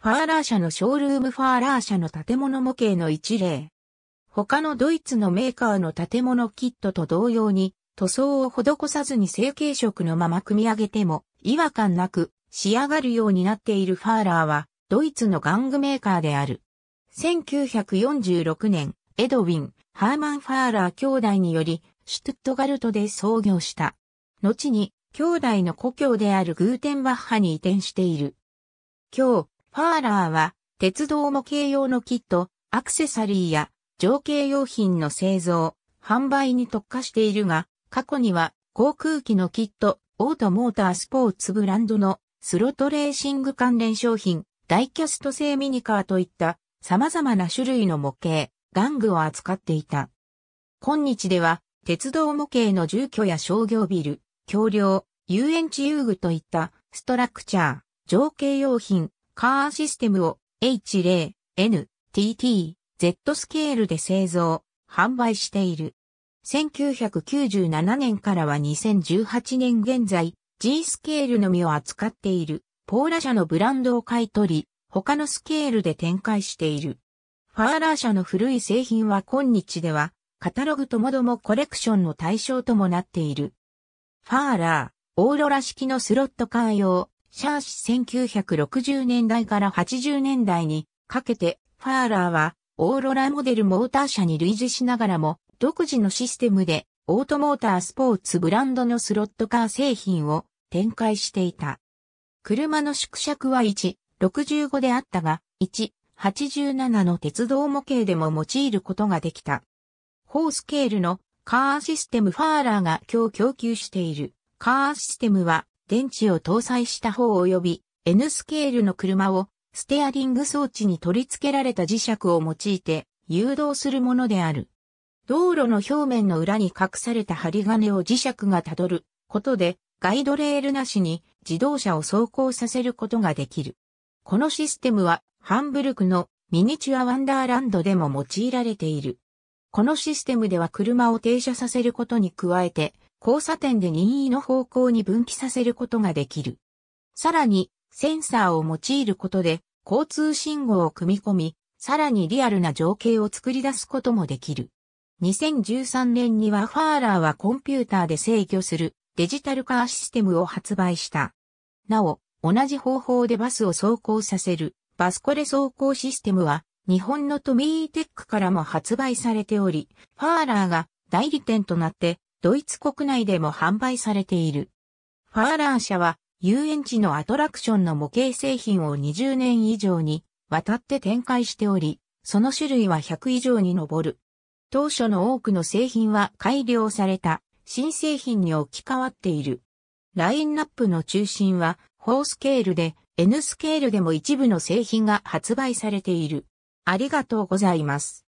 ファーラー社のショールームファーラー社の建物模型の一例。他のドイツのメーカーの建物キットと同様に、塗装を施さずに成型色のまま組み上げても違和感なく仕上がるようになっているファーラーはドイツの玩具メーカーである。1946年、エドウィン、ハーマン・ファーラー兄弟によりシュトゥットガルトで創業した。後に兄弟の故郷であるグーテンバッハに移転している。今日、ファーラーは、鉄道模型用のキット、アクセサリーや、情景用品の製造、販売に特化しているが、過去には、航空機のキット、オートモータースポーツブランドのスロットレーシング関連商品、ダイキャスト製ミニカーといった様々な種類の模型、玩具を扱っていた。今日では、鉄道模型の住居や商業ビル、橋梁、遊園地遊具といったストラクチャー、情景用品、カーシステムを H0、N、TT、Z スケールで製造、販売している。1997年からは2018年現在、G スケールのみを扱っている、ポーラ社のブランドを買い取り、他のスケールで展開している。ファーラー社の古い製品は今日では、カタログともどもコレクションの対象ともなっている。ファーラー、オーロラ式のスロットカー用、シャーシ1960年代から80年代にかけて、ファーラーはオーロラモデルモーター車に類似しながらも、独自のシステムでオートモータースポーツブランドのスロットカー製品を展開していた。車の縮尺は1、65であったが、1、87の鉄道模型でも用いることができた。ホースケールのカーシステムファーラーが今日供給しているカーシステムは電池を搭載した方及び N スケールの車をステアリング装置に取り付けられた磁石を用いて誘導するものである。道路の表面の裏に隠された針金を磁石がたどることでガイドレールなしに自動車を走行させることができる。このシステムはハンブルクのミニチュアワンダーランドでも用いられている。このシステムでは車を停車させることに加えて交差点で任意の方向に分岐させることができる。さらに、センサーを用いることで、交通信号を組み込み、さらにリアルな情景を作り出すこともできる。2013年にはファーラーはコンピューターで制御するデジタルカーシステムを発売した。なお、同じ方法でバスを走行させるバスコレ走行システムは日本のトミーテックからも発売されており、ファーラーが代理店となってドイツ国内でも販売されている。ファーラー社は遊園地のアトラクションの模型製品を20年以上にわたって展開しており、その種類は100以上に上る。当初の多くの製品は改良された新製品に置き換わっている。ラインナップの中心は4スケールで N スケールでも一部の製品が発売されている。ありがとうございます。